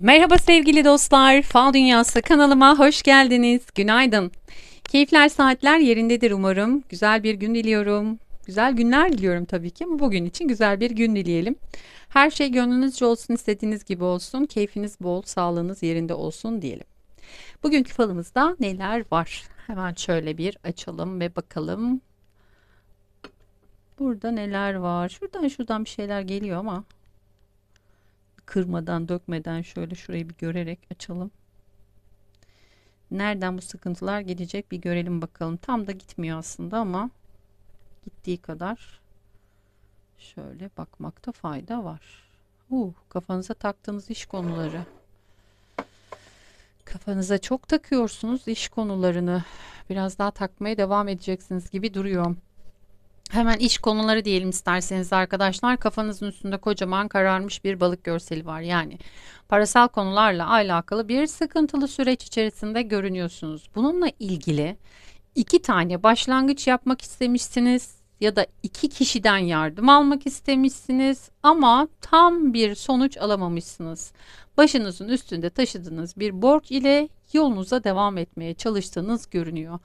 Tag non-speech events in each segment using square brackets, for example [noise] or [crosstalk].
Merhaba sevgili dostlar, Fal Dünyası kanalıma hoş geldiniz. Günaydın. Keyifler saatler yerindedir umarım. Güzel bir gün diliyorum. Güzel günler diliyorum tabii ki bugün için güzel bir gün dileyelim. Her şey gönlünüzce olsun, istediğiniz gibi olsun. Keyfiniz bol, sağlığınız yerinde olsun diyelim. Bugünkü falımızda neler var? Hemen şöyle bir açalım ve bakalım. Burada neler var? Şuradan şuradan bir şeyler geliyor ama kırmadan dökmeden şöyle şurayı bir görerek açalım. Nereden bu sıkıntılar gidecek bir görelim bakalım. Tam da gitmiyor aslında ama gittiği kadar şöyle bakmakta fayda var. Uh, kafanıza taktığınız iş konuları. Kafanıza çok takıyorsunuz iş konularını. Biraz daha takmaya devam edeceksiniz gibi duruyor. Hemen iş konuları diyelim isterseniz arkadaşlar. Kafanızın üstünde kocaman kararmış bir balık görseli var. Yani parasal konularla alakalı bir sıkıntılı süreç içerisinde görünüyorsunuz. Bununla ilgili iki tane başlangıç yapmak istemişsiniz ya da iki kişiden yardım almak istemişsiniz ama tam bir sonuç alamamışsınız. Başınızın üstünde taşıdığınız bir borç ile yolunuza devam etmeye çalıştığınız görünüyor.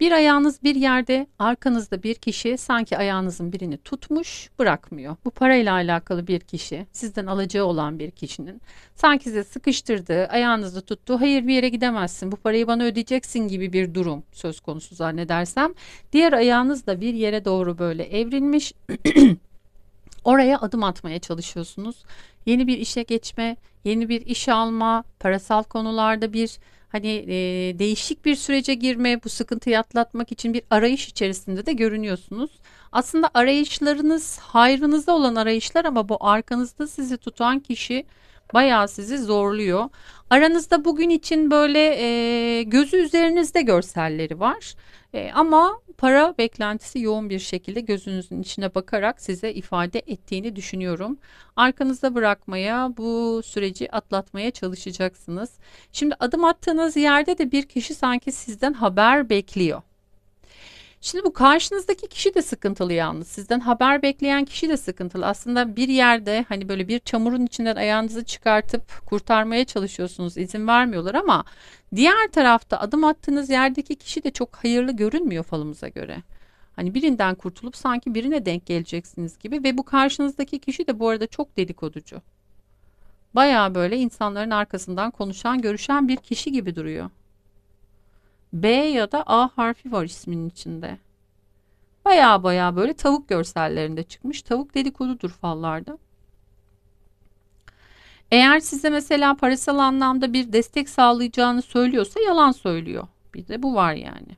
Bir ayağınız bir yerde, arkanızda bir kişi sanki ayağınızın birini tutmuş, bırakmıyor. Bu parayla alakalı bir kişi, sizden alacağı olan bir kişinin sanki size sıkıştırdığı, ayağınızı tuttuğu, hayır bir yere gidemezsin, bu parayı bana ödeyeceksin gibi bir durum söz konusu zannedersem. Diğer ayağınız da bir yere doğru böyle evrilmiş. [clears throat] Oraya adım atmaya çalışıyorsunuz. Yeni bir işe geçme, yeni bir iş alma, parasal konularda bir hani e, değişik bir sürece girme, bu sıkıntıyı atlatmak için bir arayış içerisinde de görünüyorsunuz. Aslında arayışlarınız hayrınızda olan arayışlar ama bu arkanızda sizi tutan kişi bayağı sizi zorluyor. Aranızda bugün için böyle e, gözü üzerinizde görselleri var. E, ama para beklentisi yoğun bir şekilde gözünüzün içine bakarak size ifade ettiğini düşünüyorum. Arkanızda bırakmaya, bu süreci atlatmaya çalışacaksınız. Şimdi adım attığınız yerde de bir kişi sanki sizden haber bekliyor. Şimdi bu karşınızdaki kişi de sıkıntılı yalnız. Sizden haber bekleyen kişi de sıkıntılı. Aslında bir yerde hani böyle bir çamurun içinden ayağınızı çıkartıp kurtarmaya çalışıyorsunuz. izin vermiyorlar ama diğer tarafta adım attığınız yerdeki kişi de çok hayırlı görünmüyor falımıza göre. Hani birinden kurtulup sanki birine denk geleceksiniz gibi ve bu karşınızdaki kişi de bu arada çok dedikoducu. Baya böyle insanların arkasından konuşan, görüşen bir kişi gibi duruyor. B ya da A harfi var ismin içinde. Baya baya böyle tavuk görsellerinde çıkmış. Tavuk dedikodudur fallarda. Eğer size mesela parasal anlamda bir destek sağlayacağını söylüyorsa yalan söylüyor. Bir de bu var yani.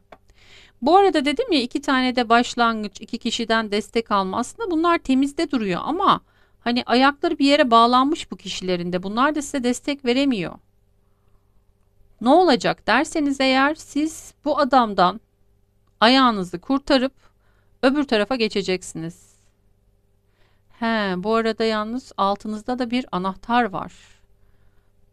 Bu arada dedim ya iki tane de başlangıç iki kişiden destek alma aslında bunlar temizde duruyor ama hani ayakları bir yere bağlanmış bu kişilerinde, bunlar da size destek veremiyor ne olacak derseniz eğer siz bu adamdan ayağınızı kurtarıp öbür tarafa geçeceksiniz. He, bu arada yalnız altınızda da bir anahtar var.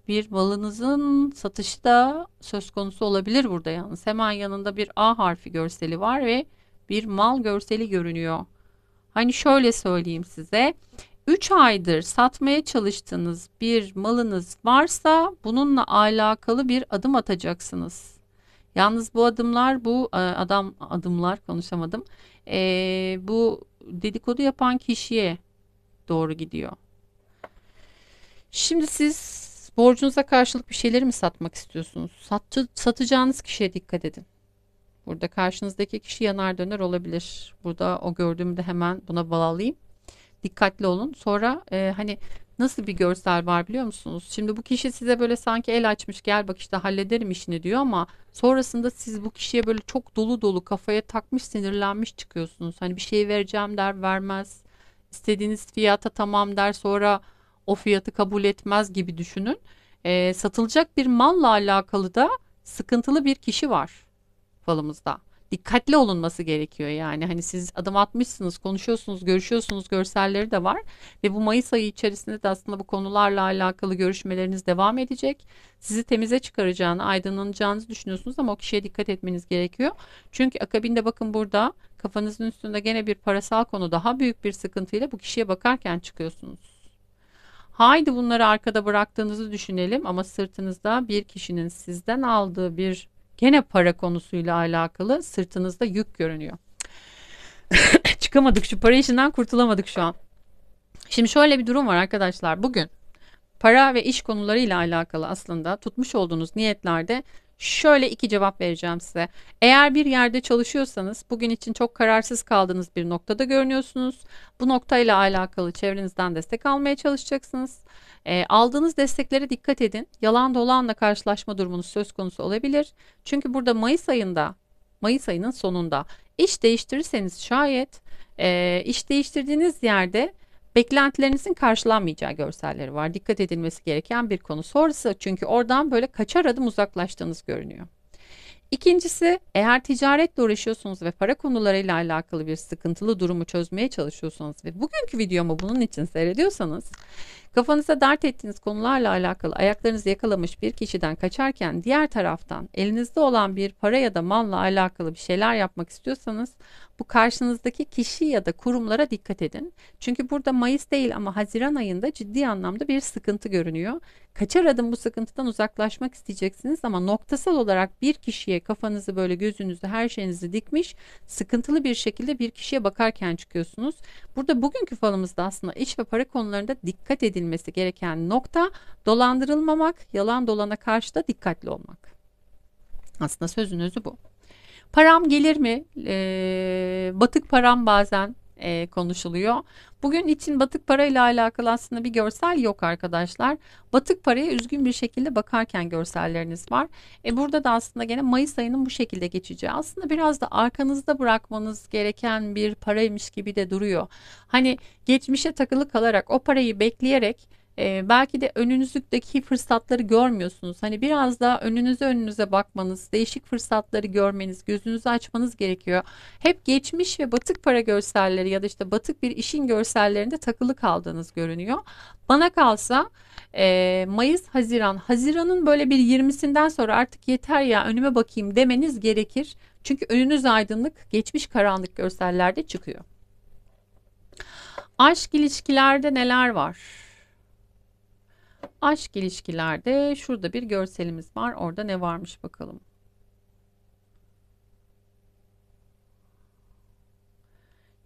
Bir malınızın satışı da söz konusu olabilir burada yalnız. Hemen yanında bir A harfi görseli var ve bir mal görseli görünüyor. Hani şöyle söyleyeyim size. 3 aydır satmaya çalıştığınız bir malınız varsa bununla alakalı bir adım atacaksınız. Yalnız bu adımlar bu e, adam adımlar konuşamadım. Ee, bu dedikodu yapan kişiye doğru gidiyor. Şimdi siz borcunuza karşılık bir şeyleri mi satmak istiyorsunuz? Satı, satacağınız kişiye dikkat edin. Burada karşınızdaki kişi yanar döner olabilir. Burada o gördüğümde hemen buna bağlayayım dikkatli olun. Sonra e, hani nasıl bir görsel var biliyor musunuz? Şimdi bu kişi size böyle sanki el açmış gel bak işte hallederim işini diyor ama sonrasında siz bu kişiye böyle çok dolu dolu kafaya takmış sinirlenmiş çıkıyorsunuz. Hani bir şey vereceğim der vermez. istediğiniz fiyata tamam der sonra o fiyatı kabul etmez gibi düşünün. E, satılacak bir malla alakalı da sıkıntılı bir kişi var falımızda dikkatli olunması gerekiyor yani. Hani siz adım atmışsınız, konuşuyorsunuz, görüşüyorsunuz, görselleri de var ve bu Mayıs ayı içerisinde de aslında bu konularla alakalı görüşmeleriniz devam edecek. Sizi temize çıkaracağını, aydınlanacağınızı düşünüyorsunuz ama o kişiye dikkat etmeniz gerekiyor. Çünkü akabinde bakın burada kafanızın üstünde gene bir parasal konu daha büyük bir sıkıntıyla bu kişiye bakarken çıkıyorsunuz. Haydi bunları arkada bıraktığınızı düşünelim ama sırtınızda bir kişinin sizden aldığı bir Gene para konusuyla alakalı sırtınızda yük görünüyor. [laughs] Çıkamadık şu para işinden kurtulamadık şu an. Şimdi şöyle bir durum var arkadaşlar. Bugün para ve iş konularıyla alakalı aslında tutmuş olduğunuz niyetlerde Şöyle iki cevap vereceğim size. Eğer bir yerde çalışıyorsanız bugün için çok kararsız kaldığınız bir noktada görünüyorsunuz. Bu noktayla alakalı çevrenizden destek almaya çalışacaksınız. E, aldığınız desteklere dikkat edin. Yalan dolanla karşılaşma durumunuz söz konusu olabilir. Çünkü burada Mayıs ayında, Mayıs ayının sonunda iş değiştirirseniz şayet e, iş değiştirdiğiniz yerde Beklentilerinizin karşılanmayacağı görselleri var. Dikkat edilmesi gereken bir konu. Sonrası çünkü oradan böyle kaçar adım uzaklaştığınız görünüyor. İkincisi eğer ticaretle uğraşıyorsunuz ve para konularıyla alakalı bir sıkıntılı durumu çözmeye çalışıyorsunuz ve bugünkü videomu bunun için seyrediyorsanız Kafanıza dert ettiğiniz konularla alakalı ayaklarınızı yakalamış bir kişiden kaçarken diğer taraftan elinizde olan bir para ya da malla alakalı bir şeyler yapmak istiyorsanız bu karşınızdaki kişi ya da kurumlara dikkat edin. Çünkü burada Mayıs değil ama Haziran ayında ciddi anlamda bir sıkıntı görünüyor. Kaçar adım bu sıkıntıdan uzaklaşmak isteyeceksiniz ama noktasal olarak bir kişiye kafanızı böyle gözünüzü her şeyinizi dikmiş sıkıntılı bir şekilde bir kişiye bakarken çıkıyorsunuz. Burada bugünkü falımızda aslında iş ve para konularında dikkat edin edilmesi gereken nokta dolandırılmamak, yalan dolana karşı da dikkatli olmak. Aslında sözün özü bu. Param gelir mi? Ee, batık param bazen e, konuşuluyor. Bugün için batık parayla alakalı aslında bir görsel yok arkadaşlar. Batık paraya üzgün bir şekilde bakarken görselleriniz var. E burada da aslında gene Mayıs ayının bu şekilde geçeceği. Aslında biraz da arkanızda bırakmanız gereken bir paraymış gibi de duruyor. Hani geçmişe takılı kalarak o parayı bekleyerek e, belki de önünüzdeki fırsatları görmüyorsunuz. Hani biraz daha önünüze önünüze bakmanız, değişik fırsatları görmeniz, gözünüzü açmanız gerekiyor. Hep geçmiş ve batık para görselleri ya da işte batık bir işin görsellerinde takılı kaldığınız görünüyor. Bana kalsa e, Mayıs, Haziran, Haziran'ın böyle bir 20'sinden sonra artık yeter ya önüme bakayım demeniz gerekir. Çünkü önünüz aydınlık, geçmiş karanlık görsellerde çıkıyor. Aşk ilişkilerde neler var? Aşk ilişkilerde şurada bir görselimiz var. Orada ne varmış bakalım.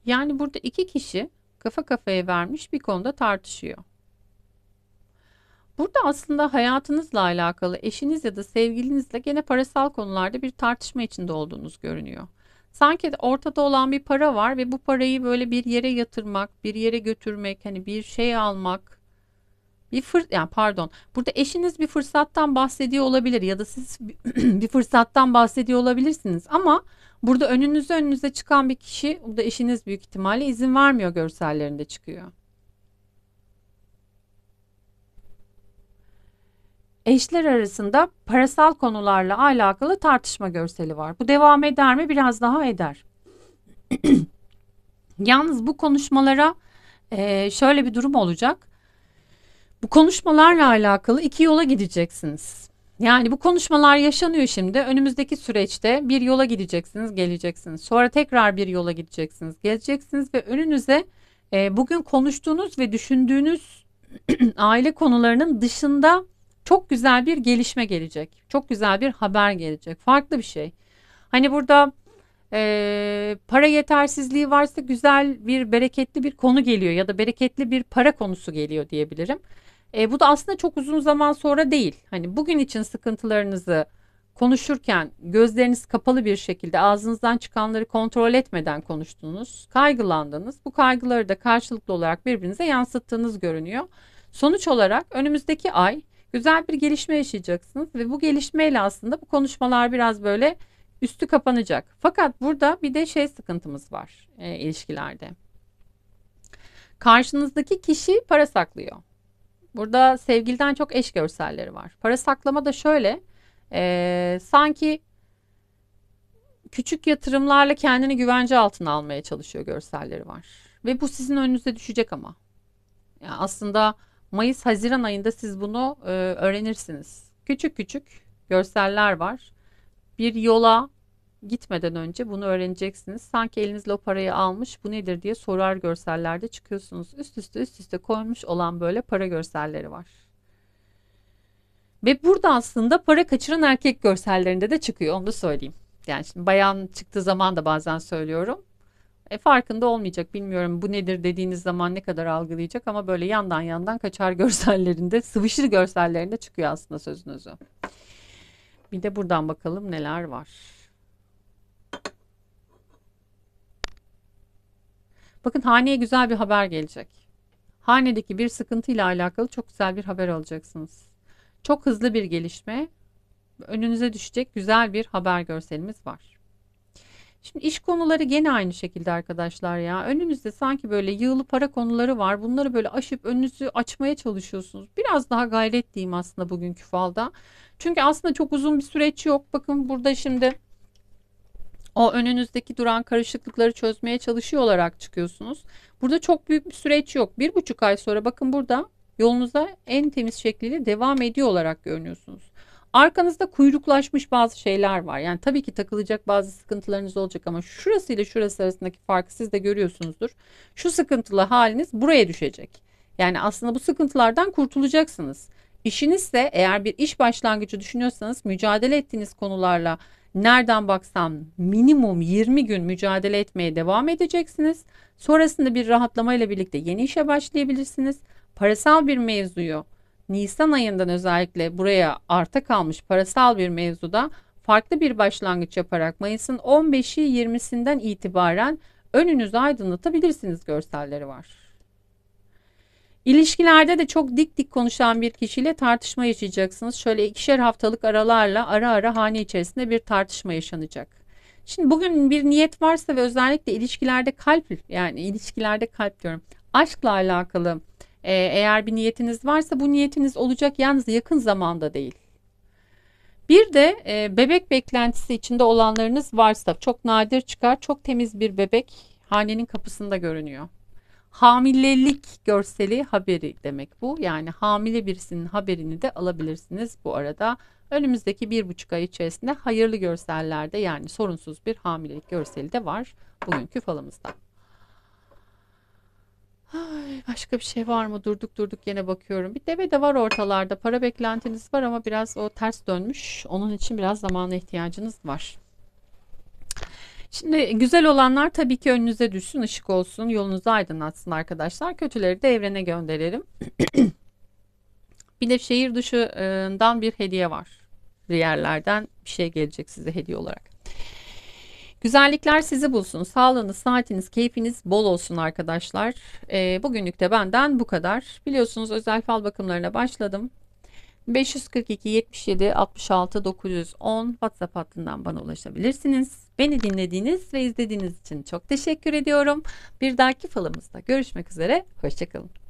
Yani burada iki kişi kafa kafaya vermiş bir konuda tartışıyor. Burada aslında hayatınızla alakalı eşiniz ya da sevgilinizle gene parasal konularda bir tartışma içinde olduğunuz görünüyor. Sanki ortada olan bir para var ve bu parayı böyle bir yere yatırmak, bir yere götürmek, hani bir şey almak, bir fır yani pardon burada eşiniz bir fırsattan bahsediyor olabilir ya da siz [clears throat] bir fırsattan bahsediyor olabilirsiniz ama burada önünüze önünüze çıkan bir kişi burada eşiniz büyük ihtimalle izin vermiyor görsellerinde çıkıyor. Eşler arasında parasal konularla alakalı tartışma görseli var. Bu devam eder mi? Biraz daha eder. [clears throat] Yalnız bu konuşmalara e, şöyle bir durum olacak bu konuşmalarla alakalı iki yola gideceksiniz. Yani bu konuşmalar yaşanıyor şimdi. Önümüzdeki süreçte bir yola gideceksiniz, geleceksiniz. Sonra tekrar bir yola gideceksiniz, geleceksiniz ve önünüze e, bugün konuştuğunuz ve düşündüğünüz [clears throat] aile konularının dışında çok güzel bir gelişme gelecek. Çok güzel bir haber gelecek. Farklı bir şey. Hani burada e, para yetersizliği varsa güzel bir bereketli bir konu geliyor ya da bereketli bir para konusu geliyor diyebilirim. E, bu da aslında çok uzun zaman sonra değil. Hani bugün için sıkıntılarınızı konuşurken gözleriniz kapalı bir şekilde ağzınızdan çıkanları kontrol etmeden konuştunuz. Kaygılandınız. Bu kaygıları da karşılıklı olarak birbirinize yansıttığınız görünüyor. Sonuç olarak önümüzdeki ay güzel bir gelişme yaşayacaksınız ve bu gelişmeyle aslında bu konuşmalar biraz böyle üstü kapanacak. Fakat burada bir de şey sıkıntımız var e, ilişkilerde. Karşınızdaki kişi para saklıyor. Burada sevgiliden çok eş görselleri var. Para saklama da şöyle. E, sanki küçük yatırımlarla kendini güvence altına almaya çalışıyor görselleri var. Ve bu sizin önünüze düşecek ama. Yani aslında Mayıs-Haziran ayında siz bunu e, öğrenirsiniz. Küçük küçük görseller var. Bir yola gitmeden önce bunu öğreneceksiniz. Sanki elinizle o parayı almış bu nedir diye sorar görsellerde çıkıyorsunuz. Üst üste üst üste koymuş olan böyle para görselleri var. Ve burada aslında para kaçıran erkek görsellerinde de çıkıyor onu da söyleyeyim. Yani şimdi bayan çıktığı zaman da bazen söylüyorum. E, farkında olmayacak bilmiyorum bu nedir dediğiniz zaman ne kadar algılayacak ama böyle yandan yandan kaçar görsellerinde sıvışır görsellerinde çıkıyor aslında sözünüzü. Bir de buradan bakalım neler var. Bakın haneye güzel bir haber gelecek. Hanedeki bir sıkıntıyla alakalı çok güzel bir haber alacaksınız. Çok hızlı bir gelişme, önünüze düşecek güzel bir haber görselimiz var. Şimdi iş konuları gene aynı şekilde arkadaşlar ya. Önünüzde sanki böyle yığılı para konuları var. Bunları böyle aşıp önünüzü açmaya çalışıyorsunuz. Biraz daha gayret diyeyim aslında bugünkü falda. Çünkü aslında çok uzun bir süreç yok. Bakın burada şimdi o önünüzdeki duran karışıklıkları çözmeye çalışıyor olarak çıkıyorsunuz. Burada çok büyük bir süreç yok. Bir buçuk ay sonra bakın burada yolunuza en temiz şekliyle devam ediyor olarak görünüyorsunuz. Arkanızda kuyruklaşmış bazı şeyler var. Yani tabii ki takılacak bazı sıkıntılarınız olacak ama şurası ile şurası arasındaki farkı siz de görüyorsunuzdur. Şu sıkıntılı haliniz buraya düşecek. Yani aslında bu sıkıntılardan kurtulacaksınız. İşinizse eğer bir iş başlangıcı düşünüyorsanız mücadele ettiğiniz konularla Nereden baksam minimum 20 gün mücadele etmeye devam edeceksiniz. Sonrasında bir rahatlamayla birlikte yeni işe başlayabilirsiniz. Parasal bir mevzuyu Nisan ayından özellikle buraya arta kalmış parasal bir mevzuda farklı bir başlangıç yaparak Mayıs'ın 15'i 20'sinden itibaren önünüzü aydınlatabilirsiniz görselleri var. İlişkilerde de çok dik dik konuşan bir kişiyle tartışma yaşayacaksınız. Şöyle ikişer haftalık aralarla ara ara hane içerisinde bir tartışma yaşanacak. Şimdi bugün bir niyet varsa ve özellikle ilişkilerde kalp yani ilişkilerde kalp diyorum. Aşkla alakalı e, eğer bir niyetiniz varsa bu niyetiniz olacak yalnız yakın zamanda değil. Bir de e, bebek beklentisi içinde olanlarınız varsa çok nadir çıkar. Çok temiz bir bebek hanenin kapısında görünüyor hamilelik görseli haberi demek bu. Yani hamile birisinin haberini de alabilirsiniz bu arada. Önümüzdeki bir buçuk ay içerisinde hayırlı görsellerde yani sorunsuz bir hamilelik görseli de var bugünkü falımızda. Ay, başka bir şey var mı? Durduk durduk yine bakıyorum. Bir deve de var ortalarda. Para beklentiniz var ama biraz o ters dönmüş. Onun için biraz zamana ihtiyacınız var. Şimdi güzel olanlar tabii ki önünüze düşsün, ışık olsun, yolunuzu aydınlatsın arkadaşlar. Kötüleri de evrene gönderelim. [clears throat] bir de şehir dışından bir hediye var. Bir yerlerden bir şey gelecek size hediye olarak. Güzellikler sizi bulsun. Sağlığınız, saatiniz, keyfiniz bol olsun arkadaşlar. E, bugünlük de benden bu kadar. Biliyorsunuz özel fal bakımlarına başladım. 542 77 66 910 WhatsApp hattından bana ulaşabilirsiniz. Beni dinlediğiniz ve izlediğiniz için çok teşekkür ediyorum. Bir dahaki falımızda görüşmek üzere. Hoşçakalın.